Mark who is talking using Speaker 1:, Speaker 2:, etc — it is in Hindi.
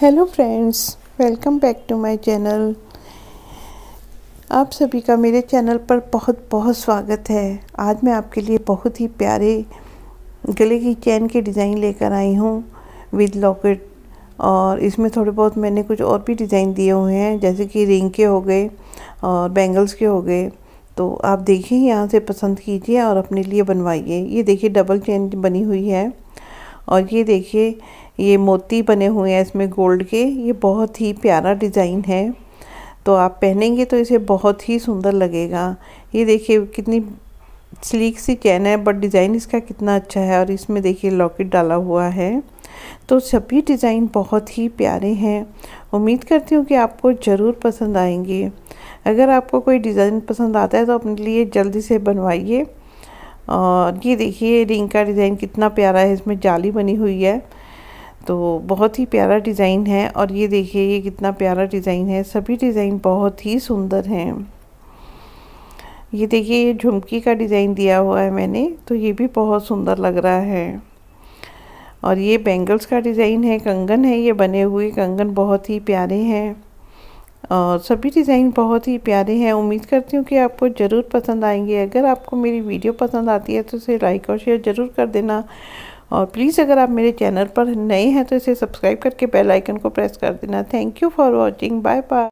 Speaker 1: hello friends welcome back to my channel आप सभी का मेरे चैनल पर बहुत बहुत स्वागत है आज मैं आपके लिए बहुत ही प्यारे गले की चैन के डिज़ाइन लेकर आई हूँ विद लॉकेट और इसमें थोड़े बहुत मैंने कुछ और भी डिज़ाइन दिए हुए हैं जैसे कि रिंग के हो गए और बैंगल्स के हो गए तो आप देखिए यहाँ से पसंद कीजिए और अपने लिए बनवाइए ये देखिए डबल चैन बनी हुई है और ये देखिए ये मोती बने हुए हैं इसमें गोल्ड के ये बहुत ही प्यारा डिज़ाइन है तो आप पहनेंगे तो इसे बहुत ही सुंदर लगेगा ये देखिए कितनी स्लीक सी चैन है बट डिज़ाइन इसका कितना अच्छा है और इसमें देखिए लॉकेट डाला हुआ है तो सभी डिज़ाइन बहुत ही प्यारे हैं उम्मीद करती हूँ कि आपको ज़रूर पसंद आएंगे अगर आपको कोई डिज़ाइन पसंद आता है तो अपने लिए जल्दी से बनवाइए और ये देखिए रिंग का डिज़ाइन कितना प्यारा है इसमें जाली बनी हुई है तो बहुत ही प्यारा डिज़ाइन है और ये देखिए ये कितना प्यारा डिज़ाइन है सभी डिज़ाइन बहुत ही सुंदर हैं ये देखिए ये झुमकी का डिज़ाइन दिया हुआ है मैंने तो ये भी बहुत सुंदर लग रहा है और ये बैंगल्स का डिज़ाइन है कंगन है ये बने हुए कंगन बहुत ही प्यारे हैं और सभी डिज़ाइन बहुत ही प्यारे हैं उम्मीद करती हूँ कि आपको ज़रूर पसंद आएंगे अगर आपको मेरी वीडियो पसंद आती है तो इसे लाइक और शेयर ज़रूर कर देना और प्लीज़ अगर आप मेरे चैनल पर नए हैं तो इसे सब्सक्राइब करके बेल आइकन को प्रेस कर देना thank you for watching bye bye